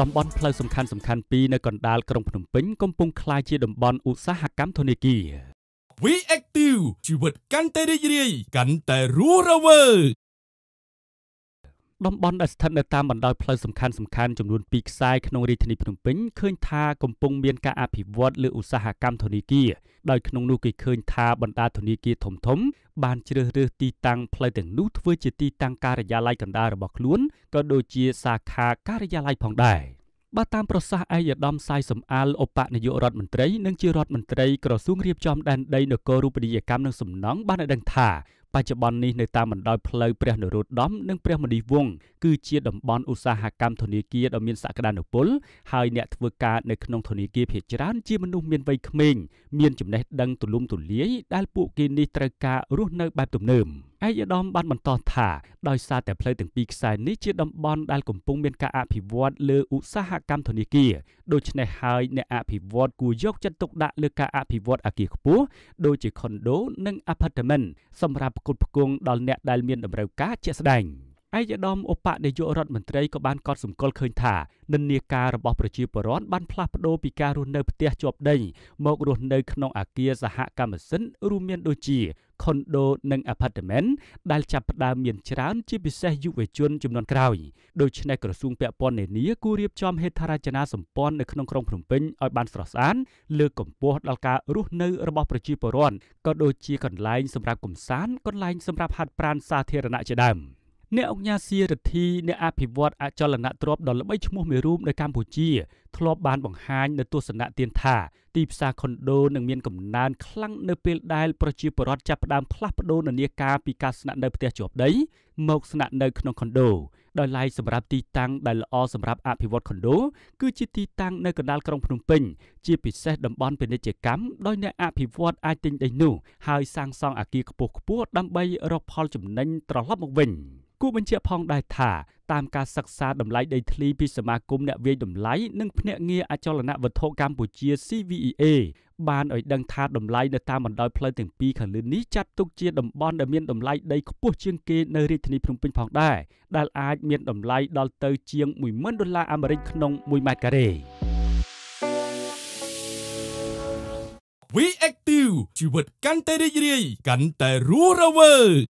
តំបន់ផ្លូវសំខាន់សំខាន់ពីរនៅកណ្ដាលក្រុងភ្នំពេញកំពុងក្លាយជាតំបន់ឧស្សាហកម្មធនាគារ We Active ជីវិតកាន់តែរីករាយកាន់តែរស់រវើកតំបន់ដែលស្ថិតនៅតាមបណ្ដោយផ្លូវសំខាន់សំខាន់ចំនួន2ខ្សែក្នុងរាជធានីភ្នំពេញឃើញថាកំពុងមាន ការអភិវឌ្ឍលើឧស្សាហកម្មធនាគារដោយក្នុងនោះគេឃើញ ថាបណ្ដាធនាគារធំធំ បានជ្រើសរើសទីតាំងផ្លូវទាំងនោះធ្វើ ជាទីតាំងការិយាល័យកណ្ដាលរបស់ខ្លួនក៏ដូចជាសាខាការិយាល័យផងដែរបើតាមប្រសាសន៍ឯកឧត្តមសាយសំអាលឧបនាយករដ្ឋមន្ត្រីនិងជារដ្ឋមន្ត្រីក្រសួងរៀបចំដែនដីនគរូបនីយកម្មនិងសំណង់បានឲ្យដឹងថាបច្ចុប្បន្ននេះនៅតាមបណ្ដោយផ្លូវព្រះនរោត្តមនិងព្រះមនីវង្សគឺជាតំបន់ឧស្សាហកម្មធនាគារដ៏មានសក្តានុពលហើយអ្នកធ្វើការនៅក្នុងធនាគារភាគច្រើនជាមនុស្សមានវ័យក្មេងមានចំណេះដឹងទូលំទូលាយដែលពួកគេនេះត្រូវការរស់នៅបែបទំនើប។ឯកឧត្តមបានបន្តថាដោយសារតែផ្លូវទាំងពីរខ្សែនេះជាតំបន់ដែលកំពុងមានការអភិវឌ្ឍលើឧស្សាហកម្មធនាគារដូច្នេះហើយអ្នកអភិវឌ្ឍគួរយកចិត្តទុកដាក់លើការអភិវឌ្ឍអគារខ្ពស់ដូចជាខុនដូនិងអាផាតមិនសម្រាប់ផ្គត់ផ្គង់ដល់អ្នកដែលមានតម្រូវការជាក់ស្ដែង។ឯកឧត្តមឧបនាយករដ្ឋមន្ត្រីក៏បានកត់សម្គាល់ឃើញថានិន្នាការរបស់ប្រជាពលរដ្ឋបានផ្លាស់ប្ដូរពីការរស់នៅផ្ទះជាប់ដីមករស់នៅក្នុងអគារសហកម្មសិនរួមមានដូចជាខុនដូនិងអាផាតមិនដែលចាប់ផ្ដើមមានច្រើន ជាពិសេសយុវជនចំនួនក្រោយដូច្នេះក្រសួងពាក់ព័ន្ធនានាគួររៀបចំហេដ្ឋារចនាសម្ព័ន្ធនៅក្នុងក្រុងភ្នំពេញឲ្យបានស្រស់ស្អាតលើកកម្ពស់ដល់ការរស់នៅរបស់ប្រជាពលរដ្ឋក៏ដូចជាកន្លែងសម្រាប់កម្សាន្តកន្លែងសម្រាប់ហាត់ប្រាណសាធារណៈជាដើម។អ្នកអង្គការសៀរិទ្ធីអ្នកអភិវឌ្ឍអចលនទ្រព្យដ៏ល្បីឈ្មោះមួយរូបនៅកម្ពុជា ធ្លាប់បានបង្ហាញនៅទស្សនៈទានថាទីផ្សារខុនដូនឹងមានកំណើនខ្លាំងនៅពេលដែលប្រជាពលរដ្ឋចាប់ផ្ដើមផ្លាស់ប្ដូរនានាការពីការស្នាក់នៅផ្ទះជាប់ដីមកស្នាក់នៅក្នុងខុនដូដោយឡែកសម្រាប់ទីតាំងដែលល្អសម្រាប់អភិវឌ្ឍខុនដូគឺជាទីតាំងនៅកណ្ដាលក្រុងភ្នំពេញជាពិសេសតំបន់ពាណិជ្ជកម្មដោយអ្នកអភិវឌ្ឍអាចទិញដីនោះហើយសាងសង់អគារខ្ពស់ៗដើម្បីរកផលចំណេញត្រឡប់មកវិញ។គួរបញ្ជាក់ផងដែរថាតាមការសិក្សាតម្លៃដីធ្លីពីសមាគមអ្នកវាយតម្លៃនិងភ្នាក់ងារអចលនវត្ថុកម្ពុជា CVEA បានឲ្យដឹងថាតម្លៃនៅតាមបណ្ដោយផ្លូវទាំងពីរខាងលើនេះចាត់ទុកជាតំបន់ដែលមានតម្លៃដីខ្ពស់ជាងគេនៅរាជធានីភ្នំពេញផងដែរដែលអាចមានតម្លៃដល់ទៅជាង10000ដុល្លារអាមេរិកក្នុង1ម៉ែត្រការ៉េ We Active ជីវិតកាន់តែរីករាយកាន់តែរស់រវើក